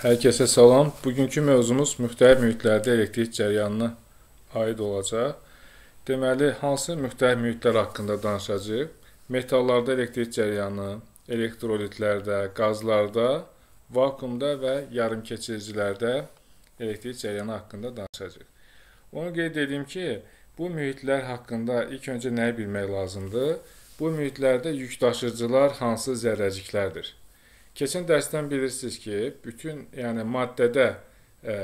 Hər kəsə salam. Bugünkü mövzumuz müxtəlif mühitlərdə elektrik cəryanına aid olacaq. Deməli, hansı müxtəlif mühitlər haqqında danışacağıq? Metallarda elektrik cəryanı, elektrolitlərdə, qazlarda, vakuumda və yarımkeçiricilərdə elektrik cəryanı haqqında danışacağıq. Onu qeyd edim ki, bu mühitlər haqqında ilk öncə nəyi bilmək lazımdır? Bu mühitlərdə yükdaşıcılar hansı zərrəciklərdir? Keçən dərsdən bilirsiniz ki, bütün yəni maddədə e,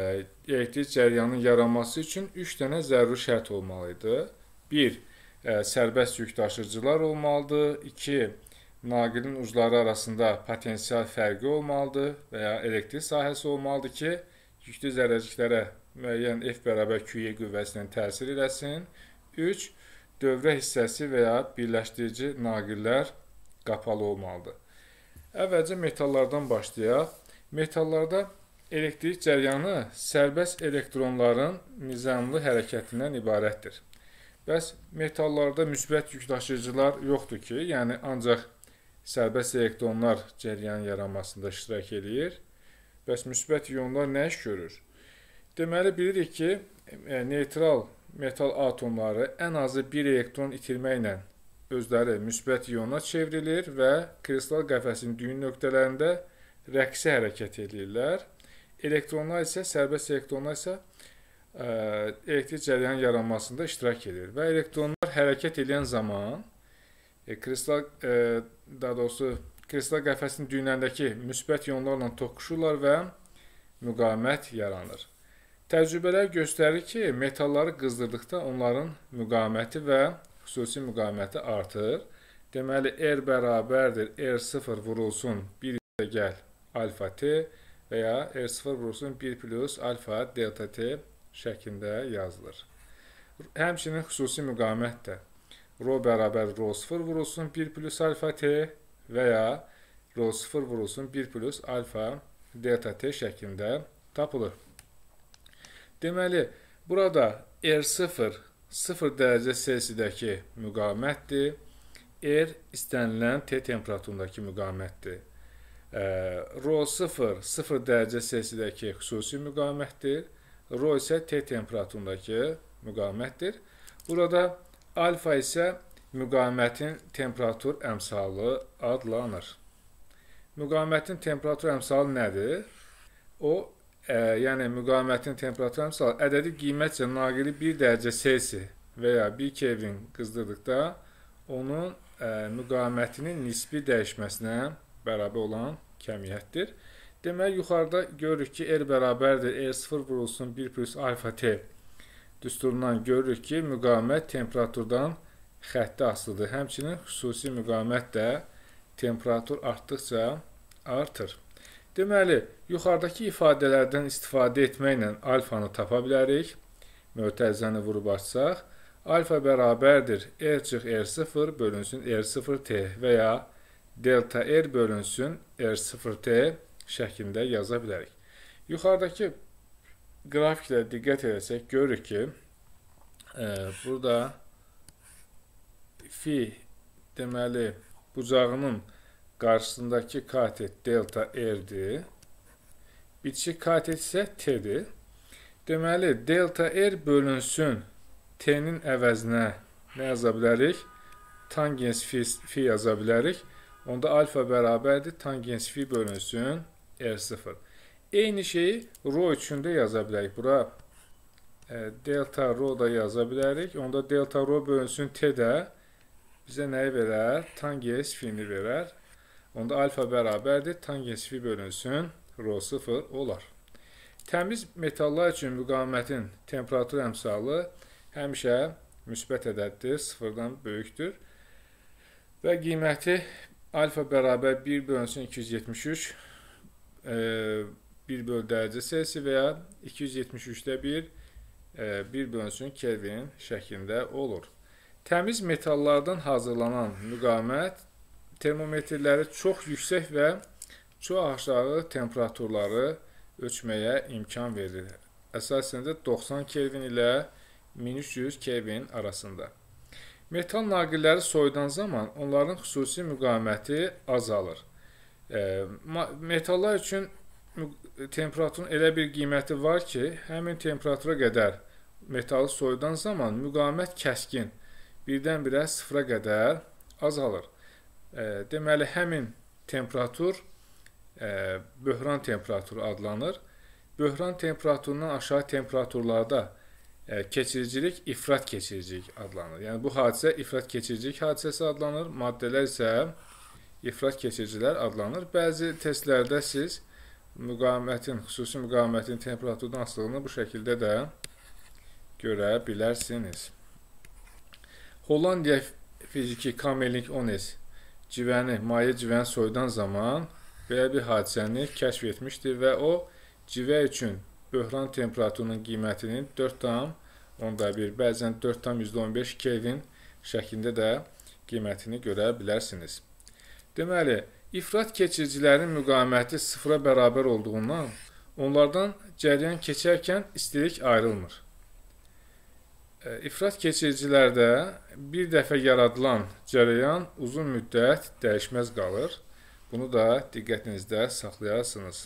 elektrik cəryanının yaranması üçün 3 dənə zəruri şərt olmalıdır. 1. E, sərbəst yük daşıyıcılar olmalıdır. 2. Naqilin ucları arasında potensial fərqi olmalıdır və ya elektrik sahəsi olmalıdır ki, yüklü zərrəciklərə müəyyən F bərabər QY qüvvəsindən təsir eləsin. 3. Dövrə hissəsi və ya birləşdirici naqillər qapalı olmalıdır. Əvvəlcə metallardan başlayaq. Metallarda elektrik cəryanı sərbəst elektronların nizamlı hərəkətindən ibarətdir. Bəs metallarda müsbət yük daşıyıcılar yoxdur ki, yəni ancaq sərbəst elektronlar cəryan yaranmasında iştirak eləyir. Bəs müsbət ionlar nə iş görür? Deməli bilirik ki, e, neytral metal atomları ən azı 1 elektron itirməklə özləri müsbət iona çevrilir və kristal qəfəsinin düyün nöqtələrində rəqsi hərəkət edirlər. Elektronlar isə sərbəst elektronlar isə ə, e, elektrik cərəyan yaranmasında iştirak edir və elektronlar hərəkət edən zaman e, kristal e, daha doğrusu kristal qəfəsinin düyünlərindəki müsbət ionlarla toqquşurlar və müqavimət yaranır. Təcrübələr göstərir ki, metalları qızdırdıqda onların müqaviməti və xüsusi müqaviməti artır. Deməli, R bərabərdir, R0 vurulsun 1 ilə gəl alfa t və ya R0 vurulsun 1 plus alfa delta t şəklində yazılır. Həmçinin xüsusi müqavimət də rho bərabər rho 0 vurulsun 1 plus alfa t və ya rho 0 vurulsun 1 plus alfa delta t şəklində tapılır. Deməli, burada R0 0 dərəcə Selsidəki müqavimətdir. R er istənilən T temperaturundakı müqavimətdir. E, Rho 0 0 dərəcə Selsidəki xüsusi müqavimətdir. Rho isə T temperaturundakı müqavimətdir. Burada alfa isə müqavimətin temperatur əmsalı adlanır. Müqavimətin temperatur əmsalı nədir? O ə, yəni müqavimətin temperatura misal ədədi qiymətcə naqili 1 dərəcə Selsi və ya 1 Kelvin qızdırdıqda onun ə, e, müqavimətinin nisbi dəyişməsinə bərabər olan kəmiyyətdir. Deməli yuxarıda görürük ki, R bərabərdir R 0 vurulsun 1 alfa T düsturundan görürük ki, müqavimət temperaturdan xətti asılıdır. Həmçinin xüsusi müqavimət də temperatur artdıqca artır. Deməli, yuxarıdakı ifadələrdən istifadə etməklə alfanı tapa bilərik. Mötəzəni vurub açsaq, alfa bərabərdir R çıx R0 bölünsün R0T və ya delta R bölünsün R0T şəklində yaza bilərik. Yuxarıdakı qrafiklə diqqət etsək, görürük ki, e, burada fi deməli bucağının Karşısındaki katet delta R'di. Bitişik katet isə T'dir. Deməli, delta R bölünsün T-nin əvəzinə nə yaza bilərik? Tangens fi, fi yaza bilərik. Onda alfa bərabərdir. Tangens fi bölünsün R0. Eyni şeyi rho üçün də yaza bilərik. Bura e, delta rho da yaza bilərik. Onda delta rho bölünsün T də bizə nəyi verər? Tangens fini verər. Onda alfa bərabərdir. Tangensifi bölünsün. Rho 0 olar. Təmiz metallar üçün müqamətin temperatur əmsalı həmişə müsbət ədəddir. Sıfırdan böyükdür. Və qiyməti alfa bərabər 1 bölünsün 273 e, 1 böl dərəcə Selsi və ya 273-də 1 e, 1 bölünsün Kelvin şəklində olur. Təmiz metallardan hazırlanan müqamət termometrləri çox yüksək və çox aşağı temperaturları ölçməyə imkan verir. Əsasən də 90 Kelvin ilə 1300 Kelvin arasında. Metal naqilləri soyudan zaman onların xüsusi müqaviməti azalır. E, metallar üçün temperaturun elə bir qiyməti var ki, həmin temperatura qədər metalı soyudan zaman müqavimət kəskin birdən-birə sıfıra qədər azalır. Deməli, həmin temperatur e, böhran temperaturu adlanır. Böhran temperaturundan aşağı temperaturlarda e, keçiricilik ifrat keçiricilik adlanır. Yəni bu hadisə ifrat keçiricilik hadisəsi adlanır. Maddələr isə ifrat keçiricilər adlanır. Bəzi testlərdə siz müqavimətin, xüsusi müqavimətin temperaturdan asılılığını bu şəkildə də görə bilərsiniz. Hollandiya fiziki Kamerling Ones civəni, maye civəni soyudan zaman belə bir hadisəni kəşf etmişdi və o civə üçün böhran temperaturunun qiymətinin 4,1, bəzən 4,115 Kelvin şəklində də qiymətini görə bilərsiniz. Deməli, ifrat keçiricilərinin müqaviməti sıfıra bərabər olduğundan onlardan cəryan keçərkən istilik ayrılmır. İfrat keçiricilərdə bir dəfə yaradılan cərəyan uzun müddət dəyişməz qalır. Bunu da diqqətinizdə saxlayasınız.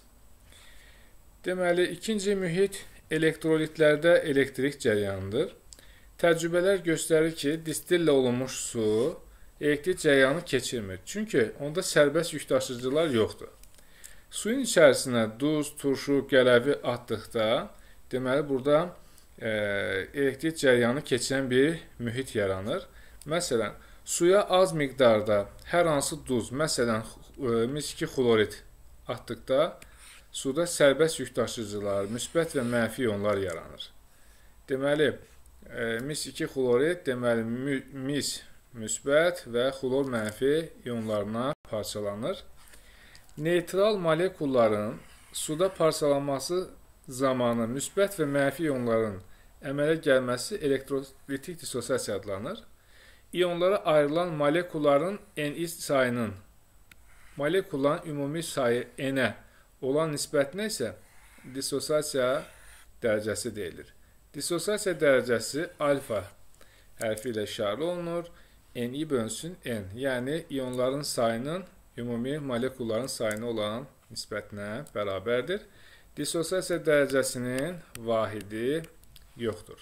Deməli, ikinci mühit elektrolitlərdə elektrik cərəyanıdır. Təcrübələr göstərir ki, distillə olunmuş su elektrik cərəyanı keçirmir. Çünki onda sərbəst yükdaşıcılar yoxdur. Suyun içərisinə duz, turşu, qələvi atdıqda, deməli burada elektrik cəryanı keçirən bir mühit yaranır. Məsələn, suya az miqdarda hər hansı duz, məsələn, e, miski xlorid atdıqda suda sərbəst yük daşıyıcılar, müsbət və mənfi ionlar yaranır. Deməli, e, mis 2 xlorid deməli mis müsbət və xlor mənfi ionlarına parçalanır. Neytral molekulların suda parçalanması zamanı müsbət və mənfi ionların əmələ gəlməsi elektrolitik dissosiasiya adlanır. İonlara ayrılan molekulların NI sayının molekulların ümumi sayı N-ə olan nisbətinə isə dissosiasiya dərəcəsi deyilir. Dissosiasiya dərəcəsi alfa hərfi ilə işarə olunur. NI bölünsün N, yəni ionların sayının ümumi molekulların sayına olan nisbətinə bərabərdir. Dissosiasiya dərəcəsinin vahidi yoxdur.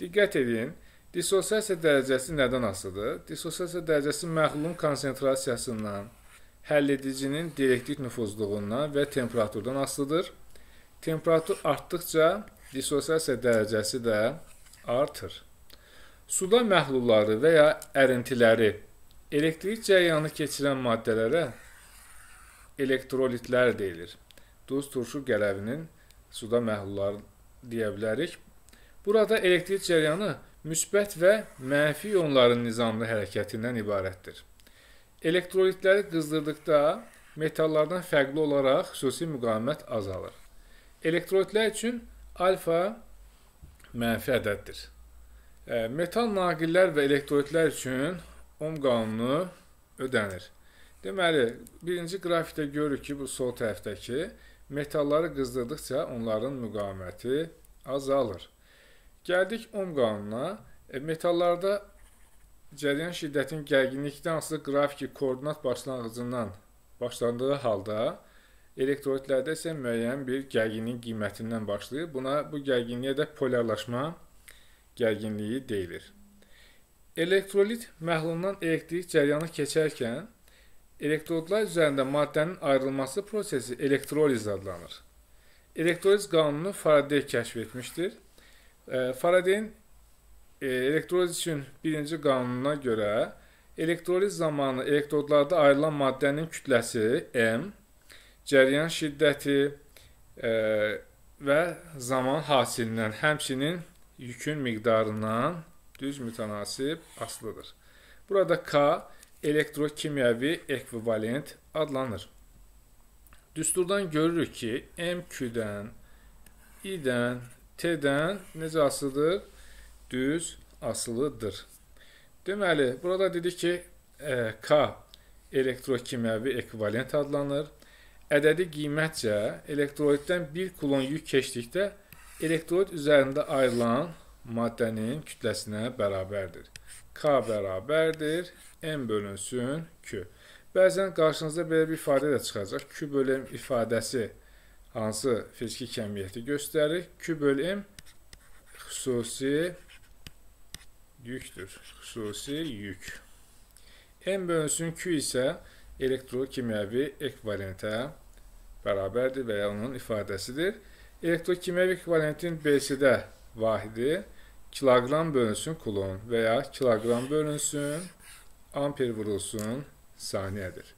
Diqqət edin, dissosiasiya dərəcəsi nədən asılıdır? Dissosiasiya dərəcəsi məhlulun konsentrasiyasından, həlledicinin direktiv nüfuzluğundan və temperaturdan asılıdır. Temperatur artdıqca dissosiasiya dərəcəsi də artır. Suda məhlulları və ya ərintiləri elektrik cərəyanı keçirən maddələrə elektrolitlər deyilir. Duz turşu qələvinin suda məhlulları deyə bilərik. Burada elektrik cəryanı müsbət və mənfi ionların nizamlı hərəkətindən ibarətdir. Elektrolitləri qızdırdıqda metallardan fərqli olaraq xüsusi müqavimət azalır. Elektrolitlər üçün alfa mənfi ədəddir. Metal naqillər və elektrolitlər üçün ohm qanunu ödənir. Deməli, birinci qrafikdə görürük ki, bu sol tərəfdəki metalları qızdırdıqca onların müqaviməti azalır. Gəldik ohm qanununa. E, metallarda cəryan şiddətinin gərginlikdən hansısa qrafiki koordinat başlanğıcından başlandığı halda elektrolitlərdə isə müəyyən bir gərginliyin qiymətindən başlayır. Buna bu gərginliyə də polarlaşma gərginliyi deyilir. Elektrolit məhlulundan elektrik cəryanı keçərkən elektrodlar üzərində maddənin ayrılması prosesi elektroliz adlanır. Elektroliz qanunu Faraday kəşf etmişdir. Faradeyin elektroliz üçün birinci qanununa görə elektroliz zamanı elektrodlarda ayrılan maddənin kütləsi m, cəryan şiddəti e, və zaman hasilindən, həmçinin yükün miqdarından düz mütənasib asılıdır. Burada K elektrokimyəvi ekvivalent adlanır. Düsturdan görürük ki, MQ-dən, İ-dən, T-dən necə asılıdır? Düz asılıdır. Deməli, burada dedik ki, e, K elektrokimyəvi ekvivalent adlanır. Ədədi qiymətcə elektrolitdən 1 klon yük keçdikdə elektrolit üzərində ayrılan maddənin kütləsinə bərabərdir. K bərabərdir M bölünsün Q. Bəzən qarşınıza belə bir ifadə də çıxacaq. Q bölüm ifadəsi hansı fiziki kəmiyyəti göstərir? Q bölü M xüsusi yükdür. Xüsusi yük. M bölünsün Q isə elektrokimyəvi ekvivalentə bərabərdir və ya onun ifadəsidir. Elektrokimyəvi ekvivalentin B-də vahidi kiloqram bölünsün kulon və ya kiloqram bölünsün amper vurulsun saniyədir.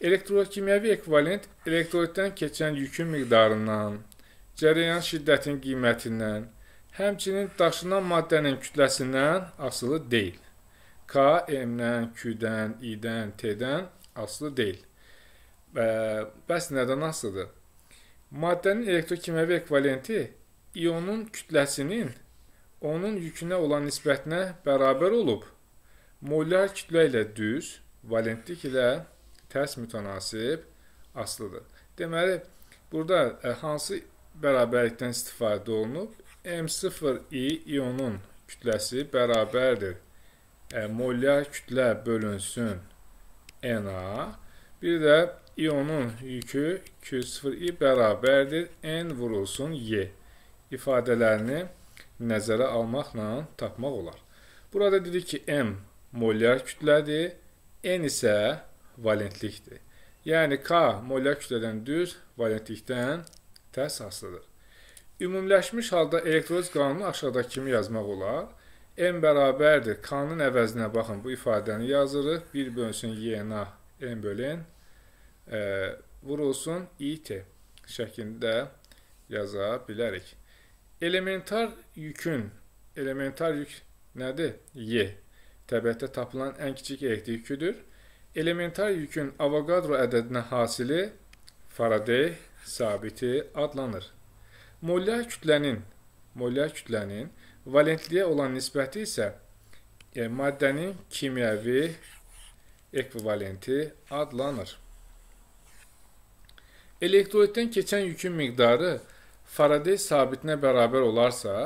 Elektrokimyəvi ekvivalent elektroddan keçən yükün miqdarından, cərəyan şiddətinin qiymətindən, həmçinin daşınan maddənin kütləsindən asılı deyil. K M-dən, Q-dən, I-dən, T-dən asılı deyil. Və bəs nədən asılıdır? Maddənin elektrokimyəvi ekvivalenti ionun kütləsinin onun yükünə olan nisbətinə bərabər olub. Molar kütlə ilə düz, valentlik ilə tərs mütənasib asılıdır. Deməli, burada ə, e, hansı bərabərlikdən istifadə olunub? M0i ionun kütləsi bərabərdir. Ə, e, molyar kütlə bölünsün N-a. Bir də ionun yükü Q0i bərabərdir N vurulsun Y ifadələrini nəzərə almaqla tapmaq olar. Burada dedik ki, M molyar kütlədir, N isə valentlikdir. Yəni K molar kütlədən düz, valentlikdən tərs asılıdır. Ümumləşmiş halda elektroz qanunu aşağıda kimi yazmaq olar. M bərabərdir. K-nın əvəzinə baxın, bu ifadəni yazırıq. 1 bölünsün Y-na M bölün. E, vurulsun İT şəklində yaza bilərik. Elementar yükün, elementar yük nədir? Y. Təbiətdə tapılan ən kiçik elektrik yüküdür elementar yükün Avogadro ədədinə hasili Faraday sabiti adlanır. Molyar kütlənin, molyar kütlənin valentliyə olan nisbəti isə yəni, maddənin kimyəvi ekvivalenti adlanır. Elektrolitdən keçən yükün miqdarı Faraday sabitinə bərabər olarsa,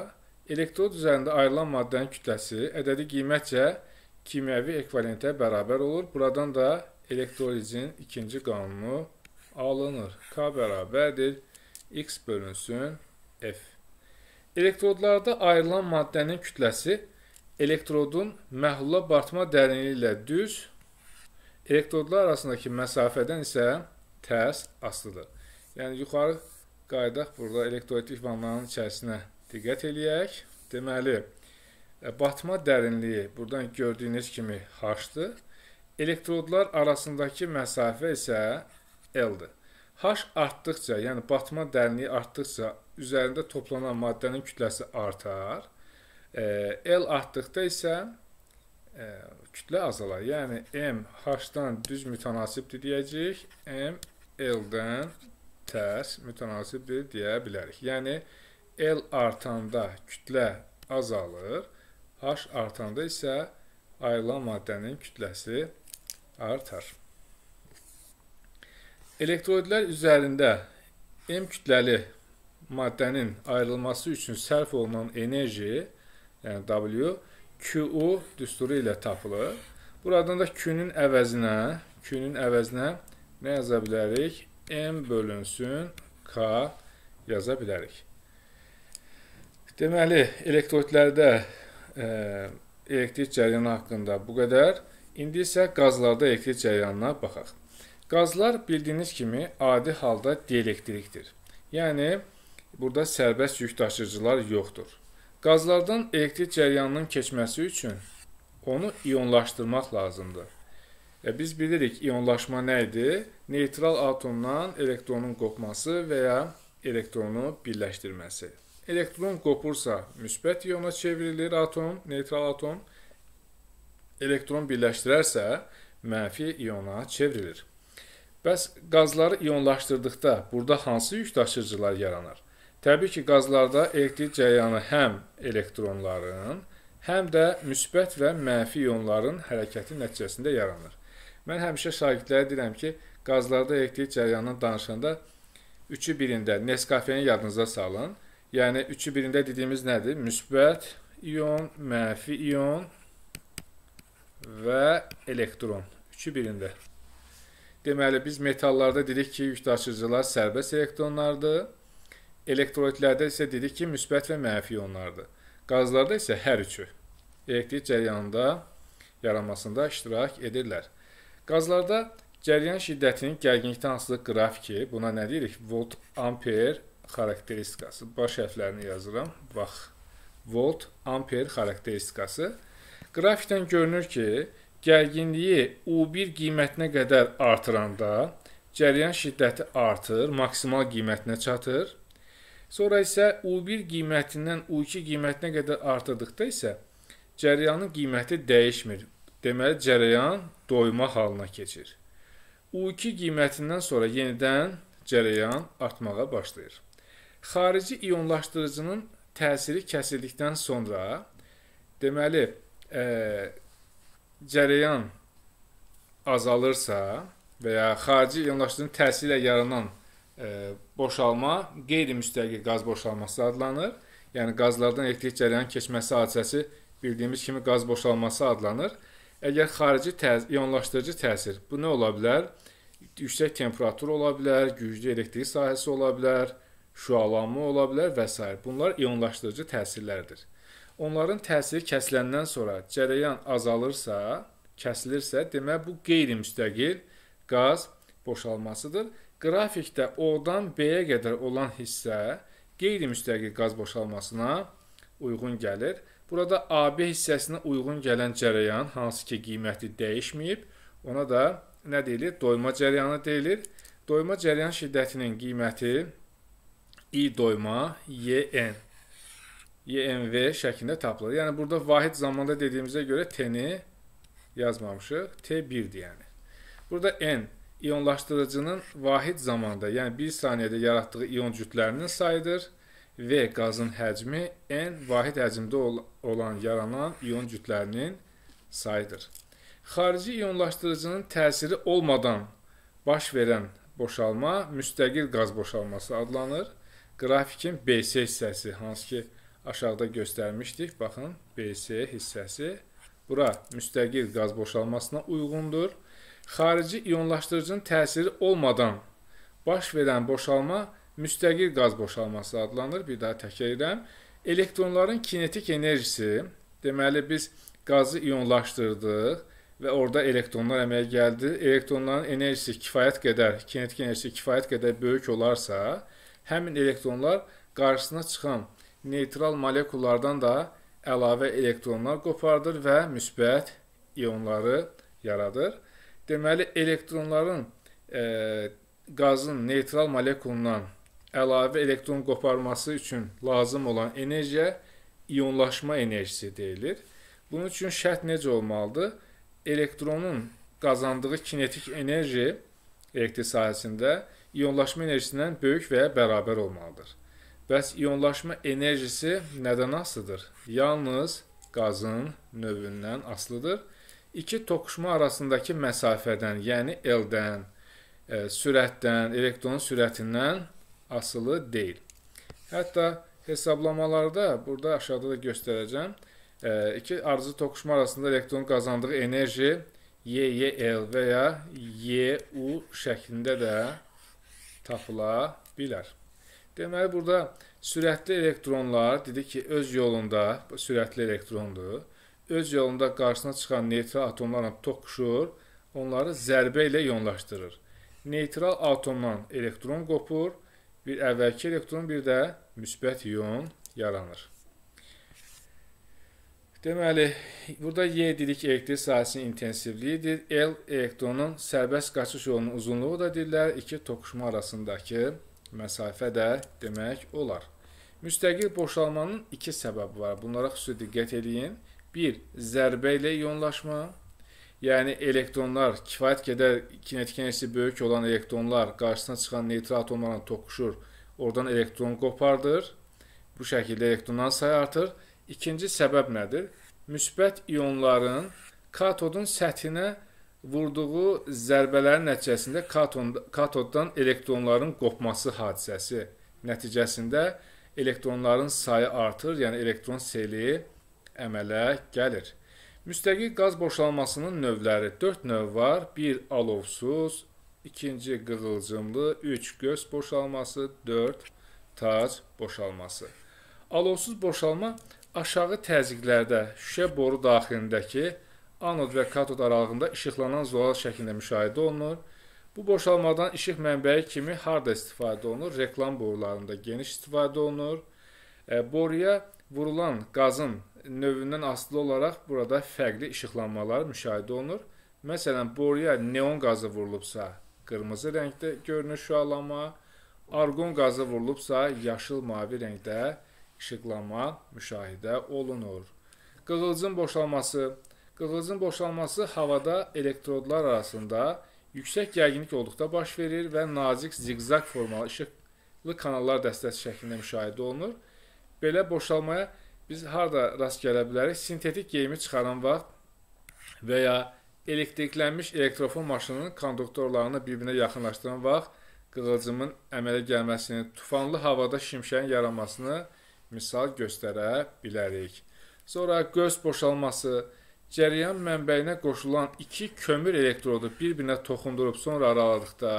elektrod üzərində ayrılan maddənin kütləsi ədədi qiymətcə 1,5 kimyəvi ekvivalentə bərabər olur. Buradan da elektrolizin ikinci qanunu alınır. K bərabərdir x bölünsün F. Elektrodlarda ayrılan maddənin kütləsi elektrodun məhlula batma dərinliyi ilə düz, elektrodlar arasındakı məsafədən isə tərs asılıdır. Yəni, yuxarı qaydaq burada elektrolitik vanların içərisinə diqqət eləyək. Deməli, elektrodlar E, batma dərinliyi buradan gördüyünüz kimi H-dır. Elektrodlar arasındakı məsafə isə L-dir. H artdıqca, yəni batma dərinliyi artdıqca üzərində toplanan maddənin kütləsi artar. E, L artdıqda isə e, kütlə azalar. Yəni M H-dan düz mütənasibdir deyəcəyik. M L-dən tərs mütənasibdir deyə bilərik. Yəni L artanda kütlə azalır. H artanda isə ayrılan maddənin kütləsi artar. Elektroidlər üzərində M kütləli maddənin ayrılması üçün sərf olunan enerji, yəni W, QU düsturu ilə tapılır. Buradan da Q-nün əvəzinə, Q-nün əvəzinə nə yaza bilərik? M bölünsün K yaza bilərik. Deməli, elektroidlərdə elektrik cərəyanı haqqında bu qədər. İndi isə qazlarda elektrik cərəyanına baxaq. Qazlar bildiyiniz kimi adi halda dielektrikdir. Yəni burada sərbəst yük daşıyıcılar yoxdur. Qazlardan elektrik cərəyanının keçməsi üçün onu ionlaşdırmaq lazımdır. E, biz bilirik ionlaşma nə idi? Neytral atomdan elektronun qopması və ya elektronu birləşdirməsi. Elektron qopursa müsbət iona çevrilir atom, neytral atom. Elektron birləşdirərsə mənfi iona çevrilir. Bəs qazları ionlaşdırdıqda burada hansı yük daşıyıcılar yaranır? Təbii ki, qazlarda elektrik cərəyanı həm elektronların, həm də müsbət və mənfi ionların hərəkəti nəticəsində yaranır. Mən həmişə şagirdlərə deyirəm ki, qazlarda elektrik cərəyanından danışanda 3-ü birində Nescafeni yadınıza salın. Yəni 3-ü birində dediyimiz nədir? Müsbət ion, mənfi ion və elektron. 3-ü birində. Deməli, biz metallarda dedik ki, yükdaşıcılar sərbəst elektronlardır. Elektrolitlərdə isə dedik ki, müsbət və mənfi ionlardır. Qazlarda isə hər üçü elektrik cəryanında yaranmasında iştirak edirlər. Qazlarda cəryan şiddətinin gərginlikdə hansılı qrafiki, buna nə deyirik? Volt, amper, xarakteristikası. Baş hərflərini yazıram. Bax. Volt, amper xarakteristikası. Qrafikdən görünür ki, gərginliyi U1 qiymətinə qədər artıranda cərəyan şiddəti artır, maksimal qiymətinə çatır. Sonra isə U1 qiymətindən U2 qiymətinə qədər artırdıqda isə cərəyanın qiyməti dəyişmir. Deməli cərəyan doyma halına keçir. U2 qiymətindən sonra yenidən cərəyan artmağa başlayır. Xarici ionlaşdırıcının təsiri kəsildikdən sonra deməli e, cərəyan azalırsa və ya xarici ionlaşdırıcının təsiri ilə yaranan e, boşalma qeyri-müstəqil qaz boşalması adlanır. Yəni qazlardan elektrik cərəyan keçməsi hadisəsi bildiyimiz kimi qaz boşalması adlanır. Əgər xarici təz ionlaşdırıcı təsir bu nə ola bilər? Yüksək temperatur ola bilər, güclü elektrik sahəsi ola bilər, şüalanma ola bilər və s. Bunlar ionlaşdırıcı təsirlərdir. Onların təsiri kəsiləndən sonra cərəyan azalırsa, kəsilirsə, demək bu qeyri-müstəqil qaz boşalmasıdır. Qrafikdə O-dan B-yə qədər olan hissə qeyri-müstəqil qaz boşalmasına uyğun gəlir. Burada AB hissəsinə uyğun gələn cərəyan hansı ki qiyməti dəyişməyib, ona da nə deyilir? Doyma cərəyanı deyilir. Doyma cərəyan şiddətinin qiyməti i doyma, yn. YMV şəklində tapılır. Yəni burada vahid zamanda dediyimizə görə t-ni yazmamışıq. T 1-dir yəni. Burada n ionlaşdırıcının vahid zamanda, yəni 1 saniyədə yaratdığı ion cütlərinin sayıdır. V qazın həcmi n vahid həcmdə olan yaranan ion cütlərinin sayıdır. Xarici ionlaşdırıcının təsiri olmadan baş verən boşalma müstəqil qaz boşalması adlanır. Qrafikin BC hissəsi, hansı ki aşağıda göstərmişdik. Baxın, BC hissəsi bura müstəqil qaz boşalmasına uyğundur. Xarici ionlaşdırıcının təsiri olmadan baş verən boşalma müstəqil qaz boşalması adlanır. Bir daha təkrar edirəm. Elektronların kinetik enerjisi, deməli biz qazı ionlaşdırdıq və orada elektronlar əmələ gəldi. Elektronların enerjisi kifayət qədər, kinetik enerjisi kifayət qədər böyük olarsa, həmin elektronlar qarşısına çıxan neytral molekullardan da əlavə elektronlar qopardır və müsbət ionları yaradır. Deməli, elektronların e, qazın neytral molekulundan əlavə elektron qoparması üçün lazım olan enerjiyə ionlaşma enerjisi deyilir. Bunun üçün şərt necə olmalıdır? Elektronun qazandığı kinetik enerji elektrik sahəsində ionlaşma enerjisindən böyük və ya bərabər olmalıdır. Bəs ionlaşma enerjisi nədən asılıdır? Yalnız qazın növündən asılıdır. İki toqquşma arasındakı məsafədən, yəni L-dən, e, sürətdən, elektronun sürətindən asılı deyil. Hətta hesablamalarda burada aşağıda da göstərəcəm. E, iki arzu toqquşma arasında elektronun qazandığı enerji YYL və ya YU şəklində də tapıla bilər. Deməli, burada sürətli elektronlar, dedi ki, öz yolunda, sürətli elektrondur, öz yolunda qarşısına çıxan neytral atomlarla toqquşur, onları zərbə ilə yonlaşdırır. Neytral atomdan elektron qopur, bir əvvəlki elektron, bir də müsbət ion yaranır. Deməli, burada Y dedik elektrik sahəsinin intensivliyidir. L elektronun sərbəst qaçış yolunun uzunluğu da deyirlər. İki toqquşma arasındakı məsafə də demək olar. Müstəqil boşalmanın iki səbəbi var. Bunlara xüsusi diqqət edin. 1. Zərbə ilə ionlaşma. Yəni elektronlar kifayət qədər kinetik enerjisi böyük olan elektronlar qarşısına çıxan neytral atomlarla toqquşur. Oradan elektron qopardır. Bu şəkildə elektronların sayı artır İkinci səbəb nədir? Müsbət ionların katodun səthinə vurduğu zərbələrin nəticəsində katonda, katoddan elektronların qopması hadisəsi nəticəsində elektronların sayı artır, yəni elektron seli əmələ gəlir. Müstəqil qaz boşalmasının növləri 4 növ var. 1 alovsuz, 2-ci qığılcımlı, 3 göz boşalması, 4 tac boşalması. Alovsuz boşalma Aşağı təzyiqlərdə şüşə boru daxilindəki anod və katod aralığında işıqlanan zolaq şəklində müşahidə olunur. Bu boşalmadan işıq mənbəyi kimi harda istifadə olunur? Reklam borularında geniş istifadə olunur. E, boruya vurulan qazın növündən asılı olaraq burada fərqli işıqlanmalar müşahidə olunur. Məsələn, boruya neon qazı vurulubsa, qırmızı rəngdə görünür şüalanma, argon qazı vurulubsa, yaşıl mavi rəngdə işıqlanma müşahidə olunur. Qığılcın boşalması Qığılcın boşalması havada elektrodlar arasında yüksək gərginlik olduqda baş verir və nazik zigzag formalı işıqlı kanallar dəstəsi şəklində müşahidə olunur. Belə boşalmaya biz harda rast gələ bilərik? Sintetik geyimi çıxaran vaxt və ya elektriklənmiş elektrofon maşınının konduktorlarını bir-birinə yaxınlaşdıran vaxt qığılcımın əmələ gəlməsini, tufanlı havada şimşəyin yaranmasını misal göstərə bilərik. Sonra göz boşalması cərəyan mənbəyinə qoşulan iki kömür elektrodu bir-birinə toxundurub sonra araladıqda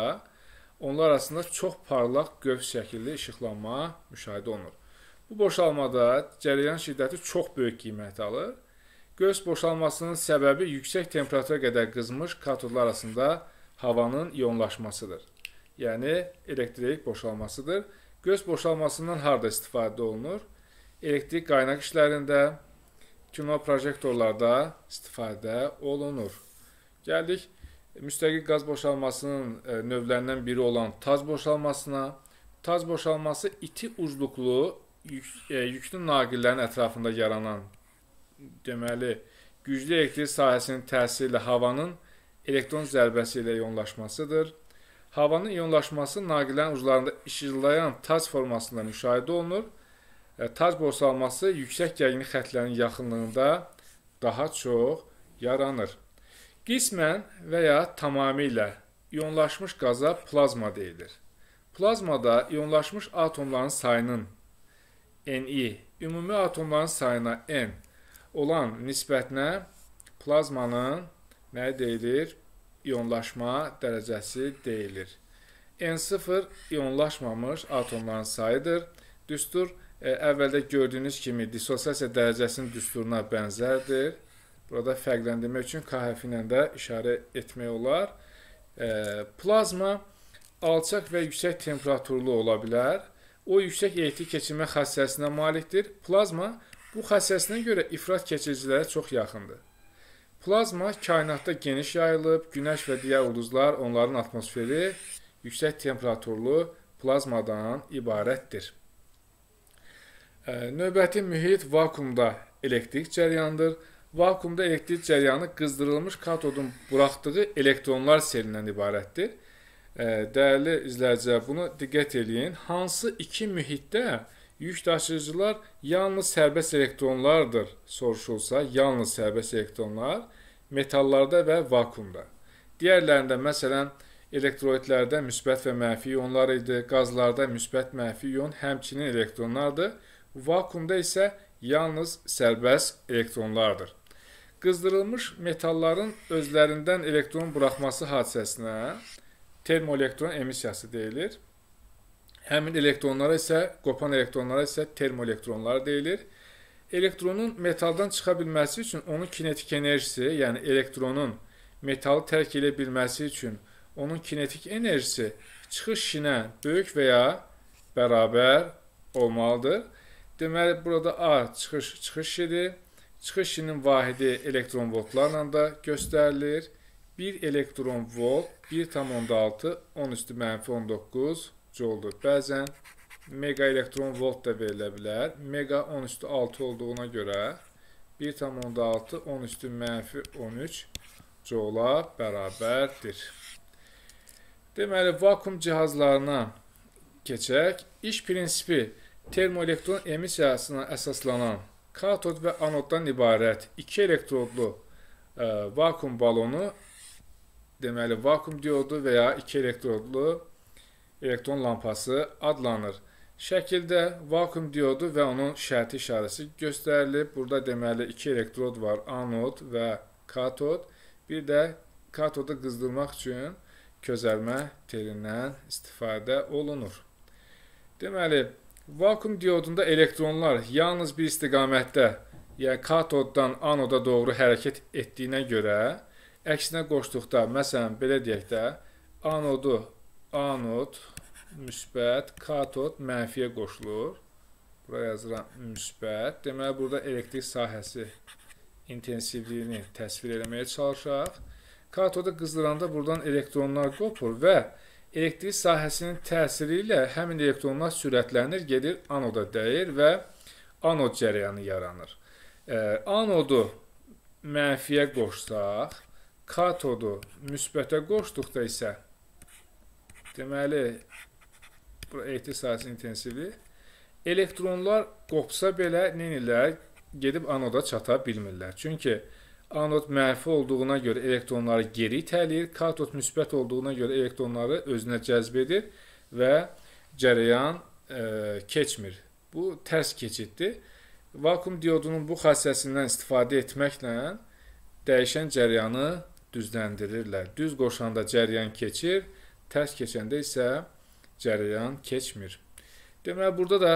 onlar arasında çox parlaq gövs şəkilli işıqlanma müşahidə olunur. Bu boşalmada cərəyan şiddəti çox böyük qiymət alır. Göz boşalmasının səbəbi yüksək temperatura qədər qızmış katodlar arasında havanın ionlaşmasıdır. Yəni elektrik boşalmasıdır. Göz boşalmasından harda istifadə olunur? Elektrik qaynaq işlərində, kino projektorlarda istifadə olunur. Gəldik müstəqil qaz boşalmasının e, növlərindən biri olan taz boşalmasına. Taz boşalması iti ucluqlu yük, e, yüklü naqillərin ətrafında yaranan deməli güclü elektrik sahəsinin təsiri ilə havanın elektron zərbəsi ilə ionlaşmasıdır. Havanın iyonlaşması naqilənin uclarında işıldayan taz formasında müşahidə olunur. E, taz borsalması yüksək gərginlik xətlərinin yaxınlığında daha çox yaranır. Qismən və ya tamamilə iyonlaşmış qaza plazma deyilir. Plazmada iyonlaşmış atomların sayının Ni, ümumi atomların sayına N olan nisbətinə plazmanın nə deyilir? ionlaşma dərəcəsi deyilir. N0 ionlaşmamış atomların sayıdır. Düstur e, əvvəldə gördüyünüz kimi disosiasiya dərəcəsinin düsturuna bənzərdir. Burada fərqləndirmək üçün K hərfi ilə də işarə etmək olar. E, plazma alçaq və yüksək temperaturlu ola bilər. O yüksək elektrik keçirmə xassəsinə malikdir. Plazma bu xassəsinə görə ifrat keçiricilərə çox yaxındır. Plazma kainatda geniş yayılıb, günəş və digər ulduzlar onların atmosferi yüksək temperaturlu plazmadan ibarətdir. Növbəti mühit vakuumda elektrik cəryanıdır. Vakuumda elektrik cəryanı qızdırılmış katodun buraxdığı elektronlar serindən ibarətdir. Dəyərli izləyicilər, bunu diqqət eləyin. Hansı iki mühitdə Yük daşıyıcılar yalnız sərbəst elektronlardır soruşulsa, yalnız sərbəst elektronlar metallarda və vakuumda. Digərlərində məsələn elektrolitlərdə müsbət və mənfi ionlar idi, qazlarda müsbət mənfi ion həmçinin elektronlardır. Vakuumda isə yalnız sərbəst elektronlardır. Qızdırılmış metalların özlərindən elektron buraxması hadisəsinə termoelektron emissiyası deyilir. Həmin elektronlara isə, qopan elektronlara isə termoelektronlar deyilir. Elektronun metaldan çıxa bilməsi üçün onun kinetik enerjisi, yəni elektronun metalı tərk edə bilməsi üçün onun kinetik enerjisi çıxış şinə böyük və ya bərabər olmalıdır. Deməli, burada A çıxış çıxış şinidir. Çıxış şinin vahidi elektron voltlarla da göstərilir. 1 elektron volt 1,6 10 üstü mənfi 19 takipçi olur. Bəzən mega elektron volt da verilə bilər. Mega 10 üstü 6 olduğuna görə 1,6 10 üstü mənfi 13 cola bərabərdir. Deməli, vakum cihazlarına keçək. İş prinsipi termoelektron emissiyasına əsaslanan katod və anoddan ibarət iki elektrodlu ə, e, vakum balonu deməli vakum diodu və ya iki elektrodlu elektron lampası adlanır. Şəkildə vakum diodu və onun şərti işarəsi göstərilib. Burada deməli iki elektrod var, anod və katod. Bir də katodu qızdırmaq üçün közəlmə telindən istifadə olunur. Deməli, vakum diodunda elektronlar yalnız bir istiqamətdə, yəni katoddan anoda doğru hərəkət etdiyinə görə, əksinə qoşduqda, məsələn, belə deyək də, anodu anod müsbət, katod mənfiyə qoşulur. Bura yazıram müsbət. Deməli, burada elektrik sahəsi intensivliyini təsvir eləməyə çalışaq. Katoda qızdıranda buradan elektronlar qopur və elektrik sahəsinin təsiri ilə həmin elektronlar sürətlənir, gedir anoda dəyir və anod cərəyanı yaranır. E, anodu mənfiyə qoşsaq, katodu müsbətə qoşduqda isə Deməli, ET sayəsinin intensivi elektronlar qopsa belə neynirlər? Gedib anoda çata bilmirlər. Çünki anod mənfi olduğuna görə elektronları geri itələyir, katod müsbət olduğuna görə elektronları özünə cəzb edir və cərəyan e, keçmir. Bu tərs keçiddir. Vakum diodunun bu xassəsindən istifadə etməklə dəyişən cərəyanı düzləndirirlər. Düz qoşanda cərəyan keçir, tərs keçəndə isə cərəyan keçmir. Deməli burada da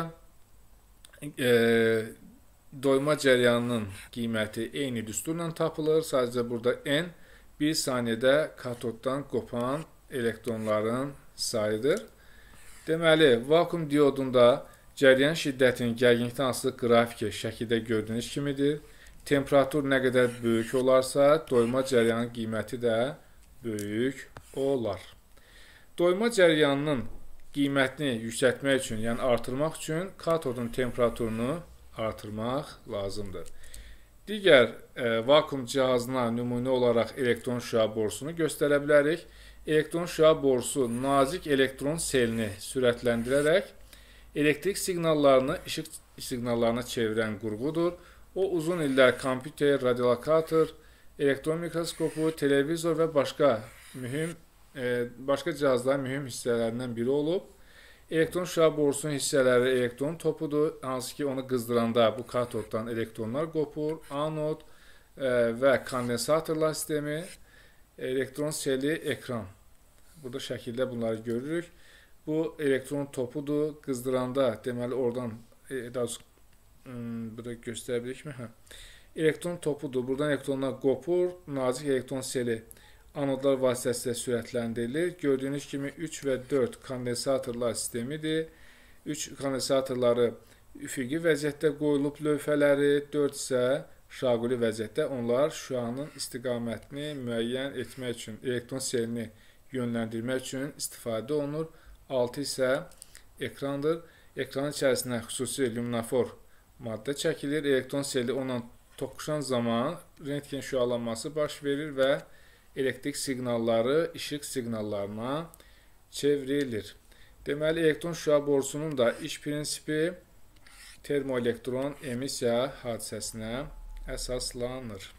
e, doyma cərəyanının qiyməti eyni düsturla tapılır. Sadəcə burada n 1 saniyədə katoddan qopan elektronların sayıdır. Deməli, vakum diodunda cərəyan şiddətinin gərginlikdən asılı qrafiki şəkildə gördüyünüz kimidir. Temperatur nə qədər böyük olarsa, doyma cərəyanının qiyməti də böyük olar. Doyma cəryanının qiymətini yüksəltmək üçün, yəni artırmaq üçün katodun temperaturunu artırmaq lazımdır. Digər e, vakum cihazına nümunə olaraq elektron şüa borusunu göstərə bilərik. Elektron şüa borusu nazik elektron selini sürətləndirərək elektrik siqnallarını işıq siqnallarına çevirən qurğudur. O uzun illər kompüter, radiolokator, elektron mikroskopu, televizor və başqa mühüm başqa cihazların mühüm hissələrindən biri olub. Elektron şüa borusunun hissələri elektron topudur, hansı ki onu qızdıranda bu katoddan elektronlar qopur, anod e, və kondensatorlar sistemi, elektron seli, ekran. Burada şəkildə bunları görürük. Bu elektron topudur, qızdıranda deməli oradan e, daha doğrusu hmm, burada göstərə bilirikmi? Hə. Elektron topudur. Buradan elektronlar qopur, nazik elektron seli anodlar vasitəsilə sürətləndirilir. Gördüyünüz kimi 3 və 4 kondensatorlar sistemidir. 3 kondensatorları üfüqi vəziyyətdə qoyulub lövhələri, 4 isə şaquli vəziyyətdə onlar şüanın istiqamətini müəyyən etmək üçün, elektron serini yönləndirmək üçün istifadə olunur. 6 isə ekrandır. Ekranın içərisinə xüsusi luminafor maddə çəkilir. Elektron seli onunla toqquşan zaman rentgen şüalanması baş verir və elektrik siqnalları işıq siqnallarına çevrilir. Deməli, elektron şüa borusunun da iş prinsipi termoelektron emissiya hadisəsinə əsaslanır.